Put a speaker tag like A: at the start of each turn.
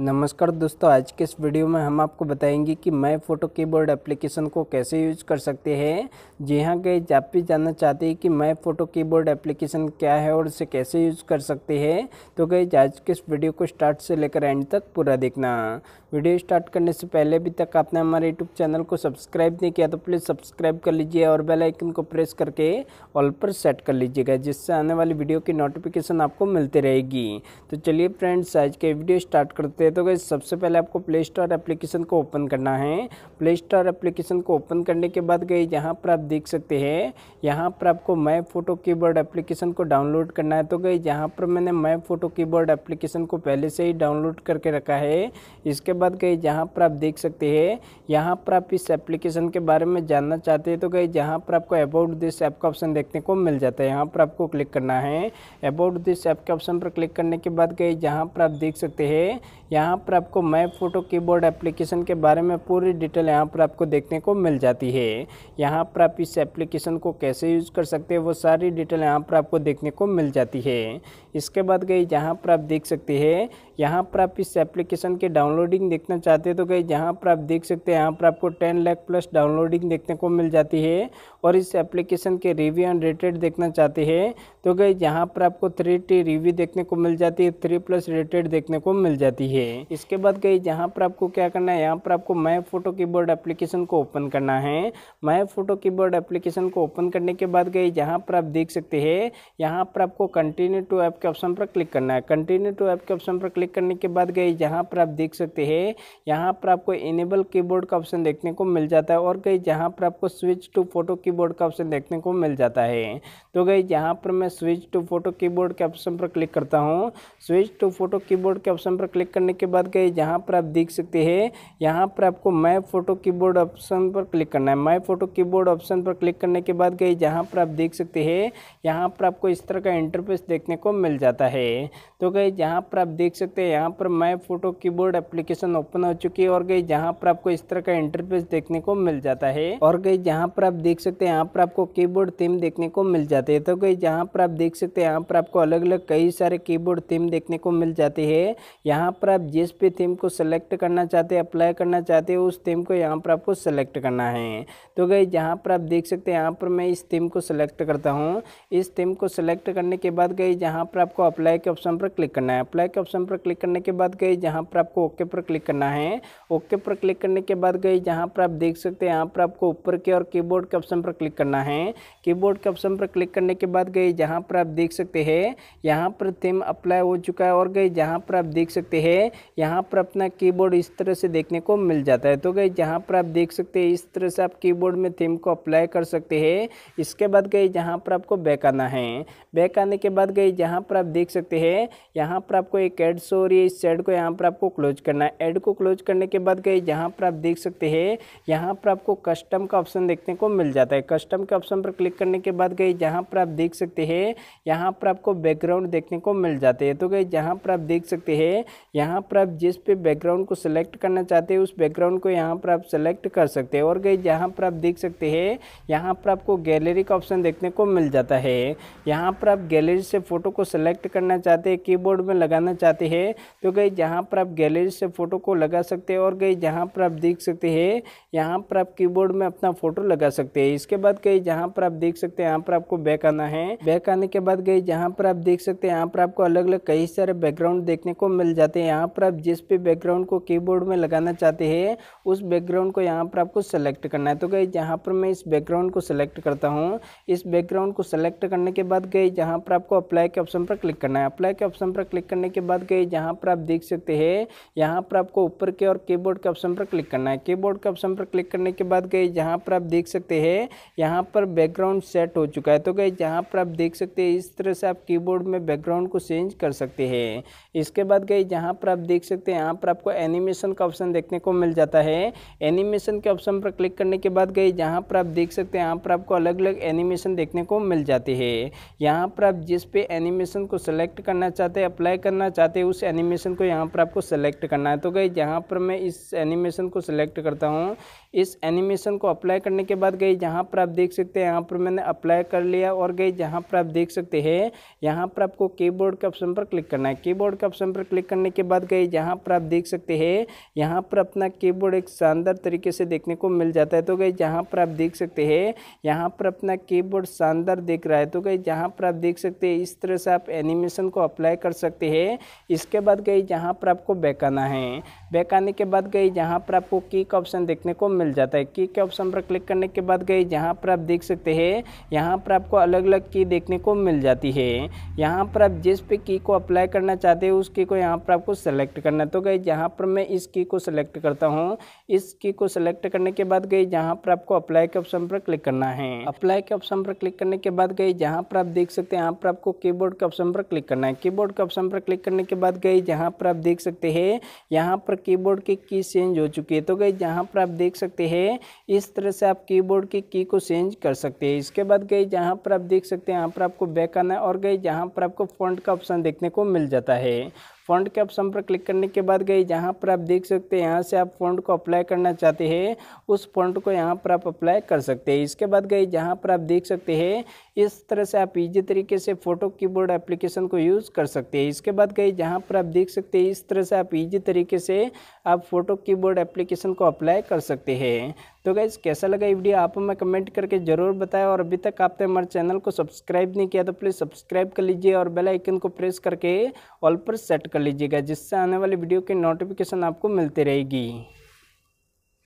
A: नमस्कार दोस्तों आज के इस वीडियो में हम आपको बताएंगे कि मैं फ़ोटो कीबोर्ड एप्लीकेशन को कैसे यूज कर सकते हैं जी हाँ गए आप भी जानना चाहते हैं कि मैं फ़ोटो कीबोर्ड एप्लीकेशन क्या है और इसे कैसे यूज कर सकते हैं तो गए आज के इस वीडियो को स्टार्ट से लेकर एंड तक पूरा देखना वीडियो स्टार्ट करने से पहले अभी तक आपने हमारे यूट्यूब चैनल को सब्सक्राइब नहीं किया तो प्लीज़ सब्सक्राइब कर लीजिए और बेलाइकन को प्रेस करके ऑल पर सेट कर लीजिएगा जिससे आने वाली वीडियो की नोटिफिकेशन आपको मिलती रहेगी तो चलिए फ्रेंड्स आज के वीडियो स्टार्ट करते सकते हैं तो गई सबसे पहले आपको प्ले स्टोर एप्लीकेशन को ओपन करना है प्ले स्टोर एप्लीकेशन को ओपन करने के बाद गई यहाँ पर आप देख सकते हैं यहाँ पर आपको माई फोटो कीबोर्ड एप्लीकेशन को डाउनलोड करना है तो गई यहाँ पर मैंने माई फोटो कीबोर्ड एप्लीकेशन को पहले से ही डाउनलोड करके रखा है इसके बाद गई जहाँ पर आप देख सकते हैं यहाँ पर आप इस एप्लीकेशन के बारे में जानना चाहते हैं तो गई जहाँ पर आपको अबाउट दिस ऐप का ऑप्शन देखने को मिल जाता है यहाँ पर आपको क्लिक करना है अबाउट दिस ऐप के ऑप्शन पर क्लिक करने के बाद गई जहाँ पर आप देख सकते हैं यहाँ पर आपको मैप फोटो कीबोर्ड एप्लीकेशन के बारे में पूरी डिटेल यहाँ पर आपको देखने को मिल जाती है यहाँ पर आप इस एप्लीकेशन को कैसे यूज़ कर सकते हैं वो सारी डिटेल यहाँ पर आपको देखने को मिल जाती है इसके बाद गई जहाँ पर आप देख सकते हैं यहाँ पर आप इस एप्लीकेशन के डाउनलोडिंग देखना चाहते हैं तो गई जहाँ पर आप देख सकते हैं यहाँ पर आपको टेन लाख प्लस डाउनलोडिंग देखने को मिल जाती है और इस एप्लीकेशन के रिव्यू एंड रेटेड देखना चाहते हैं तो गई जहाँ पर आपको थ्री टी रिव्यू देखने को मिल जाती है थ्री प्लस रेटेड देखने को मिल जाती है लीजिए इसके बाद गई जहाँ पर आपको क्या करना है यहाँ पर आपको माय फोटो कीबोर्ड एप्लीकेशन को ओपन करना है माय फोटो कीबोर्ड एप्लीकेशन को ओपन करने के बाद गई जहाँ पर आप देख सकते हैं यहाँ पर आपको कंटिन्यू टू ऐप के ऑप्शन पर क्लिक करना है कंटिन्यू टू ऐप के ऑप्शन पर क्लिक करने के बाद गई जहाँ पर आप देख सकते हैं यहाँ पर आपको इनेबल की का ऑप्शन देखने को मिल जाता है और गई जहाँ पर आपको स्विच टू फोटो की का ऑप्शन देखने को मिल जाता है तो गई जहाँ पर मैं स्विच टू फोटो की के ऑप्शन पर क्लिक करता हूँ स्विच टू फोटो की के ऑप्शन पर क्लिक करने करने के बाद गए जहाँ पर आप देख सकते हैं यहाँ पर आपको माय फोटो कीबोर्ड ऑप्शन पर क्लिक करना है माय फोटो कीबोर्ड ऑप्शन पर क्लिक करने के बाद गए जहाँ पर आप देख सकते हैं यहाँ पर आपको इस तरह का इंटरफेस देखने को मिल जाता है तो गए जहाँ पर आप देख सकते हैं यहाँ पर my photo keyboard application open हो चुकी है और गई जहाँ पर आपको इस तरह का इंटरफेस देखने को मिल जाता है और गई जहाँ पर आप देख सकते हैं यहाँ पर आपको कीबोर्ड थीम देखने को मिल जाते हैं तो गई जहाँ पर आप देख सकते हैं यहाँ पर आपको अलग अलग कई सारे कीबोर्ड थीम देखने को मिल जाते हैं यहाँ पर आप आप जिस पे थीम को सेलेक्ट करना चाहते हैं अप्लाई करना चाहते हैं उस थीम को यहाँ पर आपको सेलेक्ट करना है तो गई जहाँ पर आप देख सकते हैं यहाँ पर मैं इस थीम को सेलेक्ट करता हूँ इस थीम को सेलेक्ट करने के बाद गई जहाँ पर आपको अप्लाई के ऑप्शन पर क्लिक करना है अप्लाई के ऑप्शन पर क्लिक करने के बाद गई जहाँ पर आपको ओके पर क्लिक करना है ओके पर क्लिक करने के बाद गई जहाँ पर आप देख सकते हैं यहाँ पर आपको ऊपर के और कीबोर्ड के ऑप्शन पर क्लिक करना है कीबोर्ड के ऑप्शन पर क्लिक करने के बाद गई जहाँ पर आप देख सकते हैं यहाँ पर थीम अप्लाई हो चुका है और गई जहाँ पर आप देख सकते हैं यहाँ पर अपना कीबोर्ड इस तरह से देखने को मिल जाता है तो गई जहाँ पर आप देख सकते हैं इस तरह से आप कीबोर्ड में थीम को अप्लाई कर सकते हैं इसके बाद गई जहाँ पर आपको बैक आना है बैक आने के बाद गई जहाँ पर आप देख सकते हैं यहाँ पर आपको एक एड शो हो रही है इस एड को यहाँ पर आपको क्लोज करना है एड को क्लोज करने के बाद गई जहाँ पर आप देख सकते हैं यहाँ पर आपको कस्टम का ऑप्शन देखने को मिल जाता है कस्टम के ऑप्शन पर क्लिक करने के बाद गई जहाँ पर आप देख सकते हैं यहाँ पर आपको बैकग्राउंड देखने को मिल जाते हैं तो गई जहाँ पर आप देख सकते हैं यहाँ पर आप जिस पे बैकग्राउंड को सिलेक्ट करना चाहते हैं उस बैकग्राउंड को यहाँ पर आप सेलेक्ट कर सकते हैं और गई जहाँ पर आप देख सकते हैं यहाँ पर आपको गैलरी का ऑप्शन देखने को मिल जाता है यहाँ पर आप गैलरी से फ़ोटो को सिलेक्ट करना चाहते हैं कीबोर्ड में लगाना चाहते हैं तो गई जहाँ पर आप गैलरी से फ़ोटो को लगा सकते हैं और गई जहाँ पर आप देख सकते हैं यहाँ पर आप कीबोर्ड में अपना फ़ोटो लगा सकते हैं इसके बाद गई जहाँ पर आप देख सकते हैं यहाँ पर आपको बैक आना है बैक आने के बाद गई जहाँ पर आप देख सकते हैं यहाँ पर आपको अलग अलग कई सारे बैकग्राउंड देखने को मिल जाते हैं यहाँ यहाँ पर आप जिस पे बैकग्राउंड को कीबोर्ड में लगाना चाहते हैं उस बैकग्राउंड को यहाँ पर आपको सेलेक्ट करना है तो गई जहाँ पर मैं इस बैकग्राउंड को सेलेक्ट करता हूँ इस बैकग्राउंड को सेलेक्ट करने के बाद गई जहाँ पर आपको अप्लाई के ऑप्शन पर क्लिक करना है अप्लाई के ऑप्शन पर क्लिक करने के बाद गई जहाँ पर आप देख सकते हैं यहाँ पर आपको ऊपर के और कीबोर्ड के ऑप्शन पर क्लिक करना है कीबोर्ड के ऑप्शन पर क्लिक करने के बाद गई जहाँ पर आप देख सकते हैं यहाँ पर बैकग्राउंड सेट हो चुका है तो गई जहाँ पर आप देख सकते हैं इस तरह से आप कीबोर्ड में बैकग्राउंड को चेंज कर सकते हैं इसके बाद गई जहाँ पर आप देख सकते हैं यहाँ पर आपको एनिमेशन का ऑप्शन देखने को मिल जाता है एनिमेशन के ऑप्शन पर क्लिक करने के बाद गई जहाँ पर आप देख सकते हैं यहाँ पर आपको अलग अलग एनिमेशन देखने को मिल जाती है यहाँ पर आप जिस पे एनिमेशन को सेलेक्ट करना चाहते हैं अप्लाई करना चाहते हैं उस एनिमेशन को यहाँ पर आपको सेलेक्ट करना है तो गई जहाँ पर मैं इस एनिमेशन को सिलेक्ट करता हूँ इस एनिमेशन को अप्लाई करने के बाद गई जहाँ पर आप देख सकते हैं यहाँ पर मैंने अप्लाई कर लिया और गई जहाँ पर आप देख सकते हैं यहाँ पर आपको कीबोर्ड के ऑप्शन पर क्लिक करना है कीबोर्ड के ऑप्शन पर क्लिक करने के बाद बाद गए जहाँ पर आप देख सकते हैं यहाँ पर अपना कीबोर्ड एक शानदार तरीके से देखने को मिल जाता है तो गई जहाँ पर आप देख सकते हैं यहाँ पर अपना कीबोर्ड शानदार दिख रहा है तो गई जहाँ पर आप देख सकते हैं इस तरह से आप एनिमेशन को अप्लाई कर सकते हैं इसके बाद गई जहाँ पर आपको बैक आना है बैक आने के बाद गई जहाँ पर आपको की का ऑप्शन देखने को मिल जाता है की के ऑप्शन पर क्लिक करने के बाद गई जहाँ पर आप देख सकते हैं यहाँ पर आपको अलग अलग की देखने को मिल जाती है यहाँ पर आप जिस पे की को अप्लाई करना चाहते हैं उस की को यहाँ पर आपको सेलेक्ट करना तो गई जहाँ पर मैं इस की को सेलेक्ट करता हूँ इस की को सेलेक्ट करने के बाद गई जहाँ पर आपको अप्लाई के ऑप्शन पर क्लिक करना है अप्लाई के ऑप्शन पर क्लिक करने के बाद गई जहाँ पर आप देख सकते हैं यहाँ पर आपको कीबोर्ड के ऑप्शन पर क्लिक करना है कीबोर्ड के ऑप्शन पर क्लिक करने के बाद गई जहाँ पर आप देख सकते हैं यहाँ पर कीबोर्ड की की चेंज हो चुकी है तो गई जहाँ पर आप देख सकते हैं इस तरह से आप कीबोर्ड की की को चेंज कर सकते हैं इसके बाद गई जहाँ पर आप देख सकते हैं यहाँ पर आपको बैक आना है और गई जहाँ पर आपको फ्रंट का ऑप्शन देखने को मिल जाता है फ़ंड के ऑप्शन पर क्लिक करने के बाद गई जहाँ पर आप देख सकते हैं यहाँ से आप फंड को अप्लाई करना चाहते हैं उस फंड को यहाँ पर आप अप्लाई कर सकते हैं इसके बाद गई जहाँ पर आप देख सकते हैं इस तरह से आप ईजी तरीके से फ़ोटो कीबोर्ड एप्लीकेशन को यूज़ कर सकते हैं इसके बाद गई जहाँ पर आप देख सकते हैं इस तरह से आप ईजी तरीके से आप फ़ोटो कीबोर्ड एप्लीकेशन को अप्लाई कर सकते हैं तो गैस कैसा लगा ये वीडियो आप हमें कमेंट करके ज़रूर बताएं और अभी तक आपने हमारे चैनल को सब्सक्राइब नहीं किया तो प्लीज़ सब्सक्राइब कर लीजिए और बेल आइकन को प्रेस करके ऑल पर सेट कर लीजिएगा जिससे आने वाली वीडियो की नोटिफिकेशन आपको मिलती रहेगी